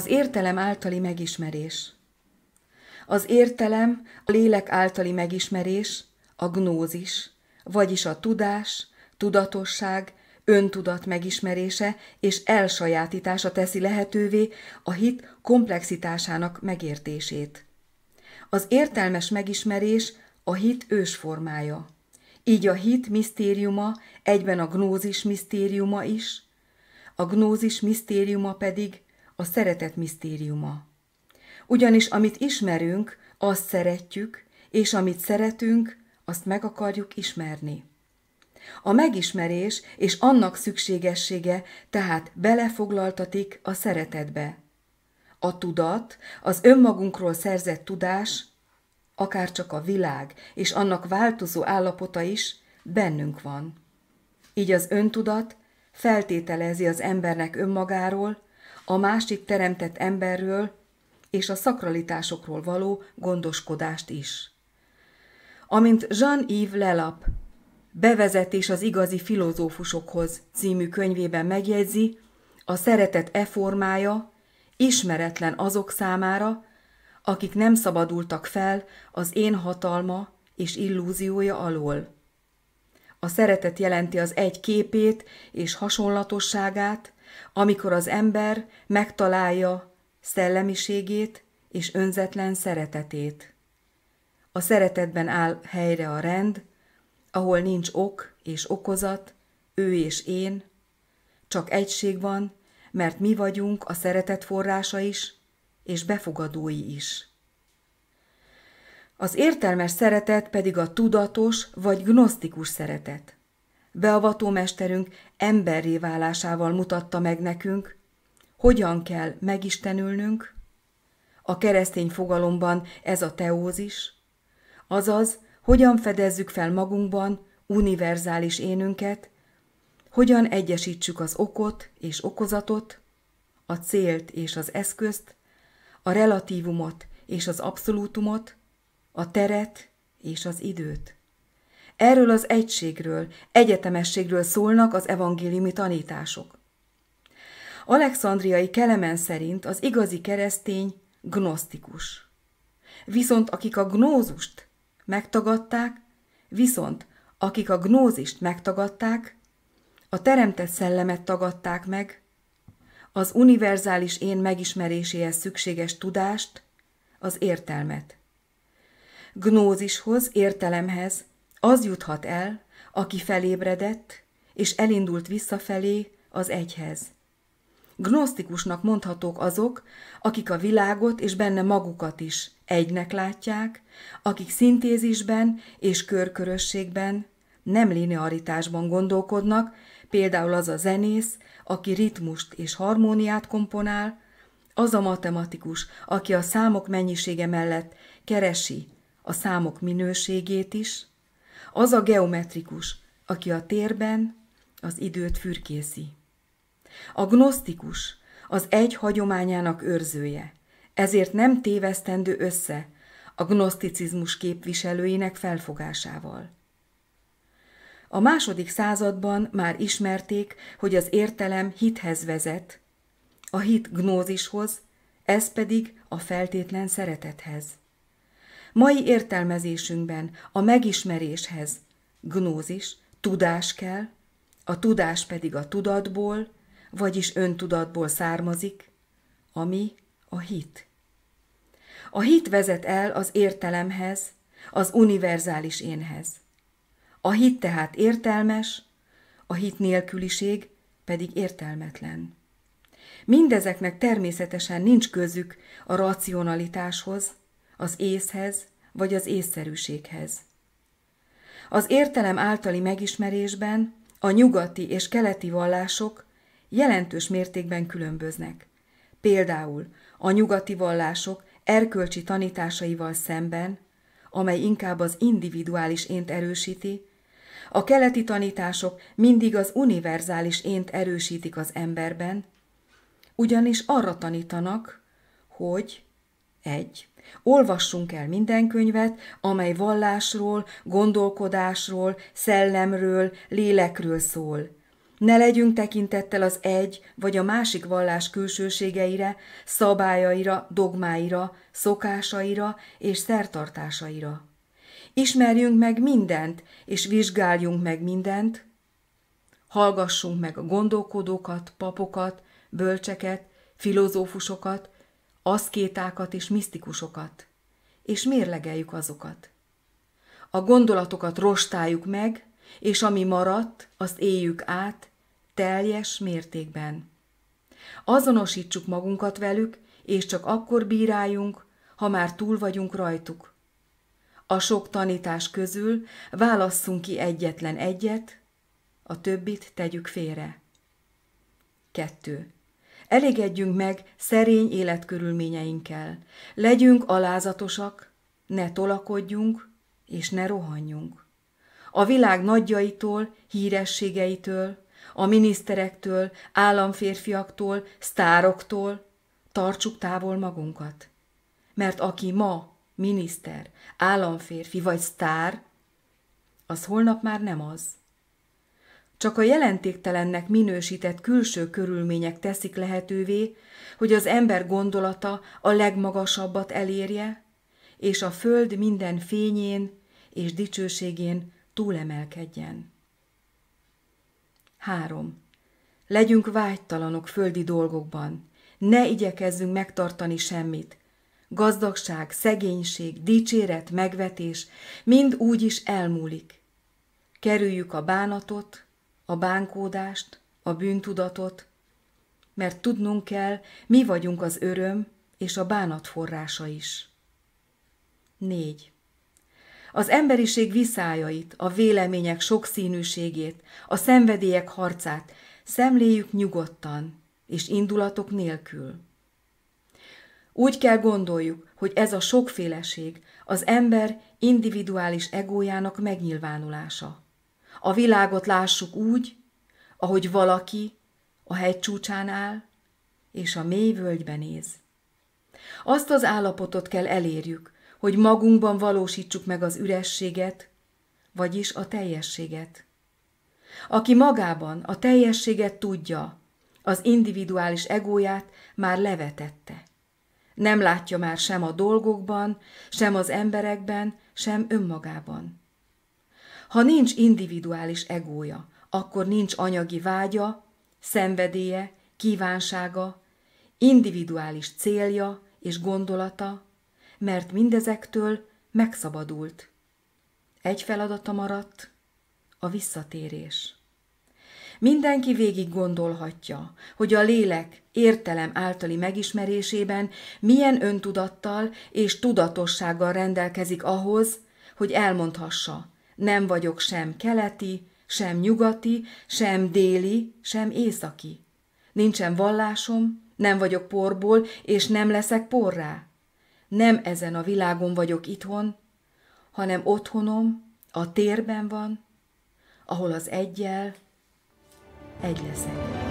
az értelem általi megismerés. Az értelem a lélek általi megismerés, a gnózis, vagyis a tudás, tudatosság, öntudat megismerése és elsajátítása teszi lehetővé a hit komplexitásának megértését. Az értelmes megismerés a hit ősformája. Így a hit misztériuma egyben a gnózis misztériuma is, a gnózis misztériuma pedig a szeretet misztériuma. Ugyanis amit ismerünk, azt szeretjük, és amit szeretünk, azt meg akarjuk ismerni. A megismerés és annak szükségessége tehát belefoglaltatik a szeretetbe. A tudat, az önmagunkról szerzett tudás, akár csak a világ és annak változó állapota is bennünk van. Így az öntudat feltételezi az embernek önmagáról, a másik teremtett emberről és a szakralitásokról való gondoskodást is. Amint Jean-Yves Lelap Bevezetés az igazi filozófusokhoz című könyvében megjegyzi, a szeretet e formája ismeretlen azok számára, akik nem szabadultak fel az én hatalma és illúziója alól. A szeretet jelenti az egy képét és hasonlatosságát, amikor az ember megtalálja szellemiségét és önzetlen szeretetét. A szeretetben áll helyre a rend, ahol nincs ok és okozat, ő és én, csak egység van, mert mi vagyunk a szeretet forrása is, és befogadói is. Az értelmes szeretet pedig a tudatos vagy gnosztikus szeretet mesterünk emberré válásával mutatta meg nekünk, hogyan kell megistenülnünk, a keresztény fogalomban ez a teózis, azaz, hogyan fedezzük fel magunkban univerzális énünket, hogyan egyesítsük az okot és okozatot, a célt és az eszközt, a relatívumot és az abszolútumot, a teret és az időt. Erről az egységről, egyetemességről szólnak az evangéliumi tanítások. Alexandriai Kelemen szerint az igazi keresztény gnosztikus. Viszont akik a gnózust megtagadták, viszont akik a gnózist megtagadták, a teremtett szellemet tagadták meg, az univerzális én megismeréséhez szükséges tudást, az értelmet. Gnózishoz, értelemhez, az juthat el, aki felébredett, és elindult visszafelé az egyhez. Gnosztikusnak mondhatók azok, akik a világot és benne magukat is egynek látják, akik szintézisben és körkörösségben, nem linearitásban gondolkodnak, például az a zenész, aki ritmust és harmóniát komponál, az a matematikus, aki a számok mennyisége mellett keresi a számok minőségét is, az a geometrikus, aki a térben az időt fürkészi. A gnosztikus, az egy hagyományának őrzője, ezért nem tévesztendő össze a gnoszticizmus képviselőinek felfogásával. A második században már ismerték, hogy az értelem hithez vezet, a hit gnózishoz, ez pedig a feltétlen szeretethez. Mai értelmezésünkben a megismeréshez gnózis, tudás kell, a tudás pedig a tudatból, vagyis öntudatból származik, ami a hit. A hit vezet el az értelemhez, az univerzális énhez. A hit tehát értelmes, a hit nélküliség pedig értelmetlen. Mindezeknek természetesen nincs közük a racionalitáshoz, az észhez vagy az észszerűséghez. Az értelem általi megismerésben a nyugati és keleti vallások jelentős mértékben különböznek. Például a nyugati vallások erkölcsi tanításaival szemben, amely inkább az individuális ént erősíti, a keleti tanítások mindig az univerzális ént erősítik az emberben, ugyanis arra tanítanak, hogy 1. Olvassunk el minden könyvet, amely vallásról, gondolkodásról, szellemről, lélekről szól. Ne legyünk tekintettel az egy vagy a másik vallás külsőségeire, szabályaira, dogmáira, szokásaira és szertartásaira. Ismerjünk meg mindent, és vizsgáljunk meg mindent. Hallgassunk meg a gondolkodókat, papokat, bölcseket, filozófusokat, aszkétákat és misztikusokat, és mérlegeljük azokat. A gondolatokat rostáljuk meg, és ami maradt, azt éljük át teljes mértékben. Azonosítsuk magunkat velük, és csak akkor bíráljunk, ha már túl vagyunk rajtuk. A sok tanítás közül válasszunk ki egyetlen egyet, a többit tegyük félre. 2. Elégedjünk meg szerény életkörülményeinkkel. Legyünk alázatosak, ne tolakodjunk, és ne rohanjunk. A világ nagyjaitól, hírességeitől, a miniszterektől, államférfiaktól, sztároktól tartsuk távol magunkat. Mert aki ma miniszter, államférfi vagy sztár, az holnap már nem az. Csak a jelentéktelennek minősített külső körülmények teszik lehetővé, hogy az ember gondolata a legmagasabbat elérje, és a föld minden fényén és dicsőségén túlemelkedjen. 3. Legyünk vágytalanok földi dolgokban, ne igyekezzünk megtartani semmit. Gazdagság, szegénység, dicséret, megvetés mind úgy is elmúlik. Kerüljük a bánatot, a bánkódást, a bűntudatot, mert tudnunk kell, mi vagyunk az öröm és a bánat forrása is. 4. Az emberiség viszájait, a vélemények sokszínűségét, a szenvedélyek harcát szemléljük nyugodtan és indulatok nélkül. Úgy kell gondoljuk, hogy ez a sokféleség az ember individuális egójának megnyilvánulása a világot lássuk úgy, ahogy valaki a hegy csúcsán áll, és a mély völgybe néz. Azt az állapotot kell elérjük, hogy magunkban valósítsuk meg az ürességet, vagyis a teljességet. Aki magában a teljességet tudja, az individuális egóját már levetette. Nem látja már sem a dolgokban, sem az emberekben, sem önmagában. Ha nincs individuális egója, akkor nincs anyagi vágya, szenvedélye, kívánsága, individuális célja és gondolata, mert mindezektől megszabadult. Egy feladata maradt, a visszatérés. Mindenki végig gondolhatja, hogy a lélek értelem általi megismerésében milyen öntudattal és tudatossággal rendelkezik ahhoz, hogy elmondhassa, nem vagyok sem keleti, sem nyugati, sem déli, sem északi. Nincsen vallásom, nem vagyok porból, és nem leszek porrá. Nem ezen a világon vagyok itthon, hanem otthonom a térben van, ahol az egyel egy leszek.